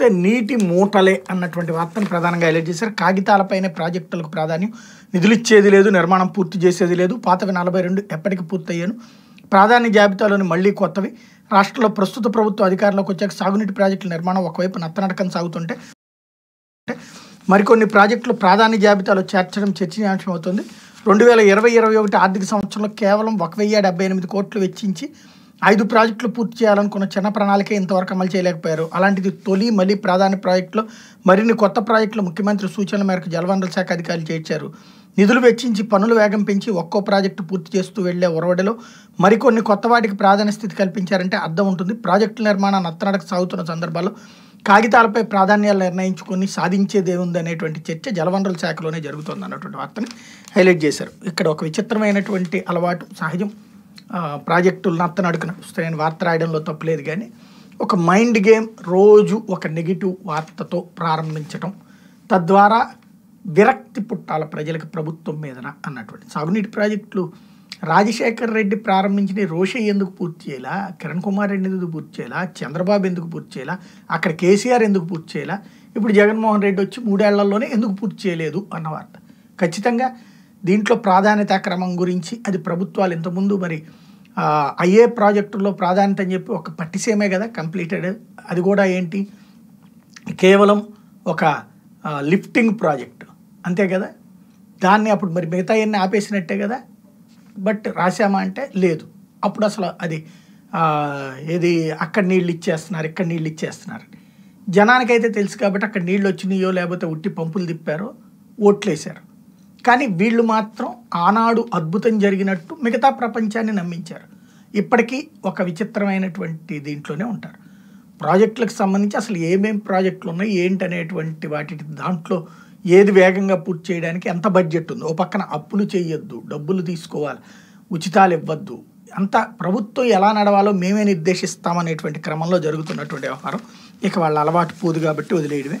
చూస్తే నీటి మూటలే అన్నటువంటి వార్తను ప్రధానంగా హైలైట్ చేశారు కాగితాలపైనే ప్రాజెక్టులకు ప్రాధాన్యం నిధులు ఇచ్చేది లేదు నిర్మాణం పూర్తి చేసేది లేదు పాతవి నలభై రెండు ఎప్పటికి పూర్తయ్యాను ప్రాధాన్య జాబితాలోని మళ్లీ కొత్తవి రాష్ట్రంలో ప్రస్తుత ప్రభుత్వ అధికారంలోకి వచ్చాక సాగునీటి ప్రాజెక్టుల నిర్మాణం ఒకవైపు నత్తనడకం సాగుతుంటే మరికొన్ని ప్రాజెక్టులు ప్రాధాన్య జాబితాలో చేర్చడం చర్చనీయాంశం అవుతుంది రెండు వేల ఇరవై ఇరవై ఒకటి ఆర్థిక సంవత్సరంలో కేవలం ఒక వెయ్యి డెబ్బై ఎనిమిది కోట్లు వెచ్చించి ఐదు ప్రాజెక్టులు పూర్తి చేయాలనుకున్న చిన్న ప్రణాళిక ఇంతవరకు అమలు చేయలేకపోయారు అలాంటిది తొలి మళ్ళీ ప్రధాన ప్రాజెక్టులో మరిన్ని కొత్త ప్రాజెక్టులు ముఖ్యమంత్రి సూచనల మేరకు జలవనరుల శాఖ అధికారులు చేర్చారు నిధులు వెచ్చించి పనులు వేగం పెంచి ఒక్కో ప్రాజెక్టు పూర్తి చేస్తూ వెళ్లే ఒరవడిలో మరికొన్ని కొత్త వాటికి స్థితి కల్పించారంటే అర్థం ఉంటుంది ప్రాజెక్టుల నిర్మాణం నత్తనడకు సాగుతున్న సందర్భాల్లో కాగితాలపై ప్రాధాన్యాలు నిర్ణయించుకొని ఉంది అనేటువంటి చర్చ జలవనరుల శాఖలోనే జరుగుతుంది అన్నటువంటి వార్తని హైలైట్ చేశారు ఇక్కడ ఒక విచిత్రమైనటువంటి అలవాటు సహజం ప్రాజెక్టులు నత్త నడుకు నడుస్తాయని వార్త రాయడంలో తప్పలేదు కానీ ఒక మైండ్ గేమ్ రోజు ఒక నెగిటివ్ వార్తతో ప్రారంభించటం తద్వారా విరక్తి పుట్టాల ప్రజలకు ప్రభుత్వం మీదన అన్నటువంటి సాగునీటి ప్రాజెక్టులు రాజశేఖర్ రెడ్డి ప్రారంభించిన రోషయ్య ఎందుకు పూర్తి చేయాలా కిరణ్ కుమార్ రెడ్డి ఎందుకు పూర్తి చేయాలా చంద్రబాబు ఎందుకు పూర్తి చేయాలా అక్కడ కేసీఆర్ ఎందుకు పూర్తి చేయాలా ఇప్పుడు జగన్మోహన్ రెడ్డి వచ్చి మూడేళ్లలోనే ఎందుకు పూర్తి చేయలేదు అన్న వార్త ఖచ్చితంగా దీంట్లో ప్రాధాన్యత క్రమం గురించి అది ప్రభుత్వాలు ఇంతకుముందు మరి అయ్యే ప్రాజెక్టుల్లో ప్రాధాన్యత అని చెప్పి ఒక పట్టిసేమే కదా కంప్లీటెడ్ అది కూడా ఏంటి కేవలం ఒక లిఫ్టింగ్ ప్రాజెక్ట్ అంతే కదా దాన్ని అప్పుడు మరి మిగతా ఎన్ని ఆపేసినట్టే కదా బట్ రాసామా అంటే లేదు అప్పుడు అసలు అది ఏది అక్కడ నీళ్ళు ఇచ్చేస్తున్నారు ఇక్కడ నీళ్ళు ఇచ్చేస్తున్నారు జనానికైతే తెలుసు కాబట్టి అక్కడ నీళ్ళు వచ్చినాయో లేకపోతే ఉట్టి పంపులు తిప్పారో ఓట్లేశారు కానీ వీళ్ళు మాత్రం ఆనాడు అద్భుతం జరిగినట్టు మిగతా ప్రపంచాన్ని నమ్మించారు ఇప్పటికీ ఒక విచిత్రమైనటువంటి దీంట్లోనే ఉంటారు ప్రాజెక్టులకు సంబంధించి అసలు ఏమేమి ప్రాజెక్టులు ఉన్నాయి ఏంటనేటువంటి వాటి దాంట్లో ఏది వేగంగా పూర్తి చేయడానికి ఎంత బడ్జెట్ ఉందో ఓ పక్కన అప్పులు చేయొద్దు డబ్బులు తీసుకోవాలి ఉచితాలు ఇవ్వద్దు అంత ప్రభుత్వం ఎలా నడవాలో మేమే నిర్దేశిస్తామనేటువంటి క్రమంలో జరుగుతున్నటువంటి వ్యవహారం ఇక వాళ్ళ అలవాటు పోదు కాబట్టి వదిలేయడమే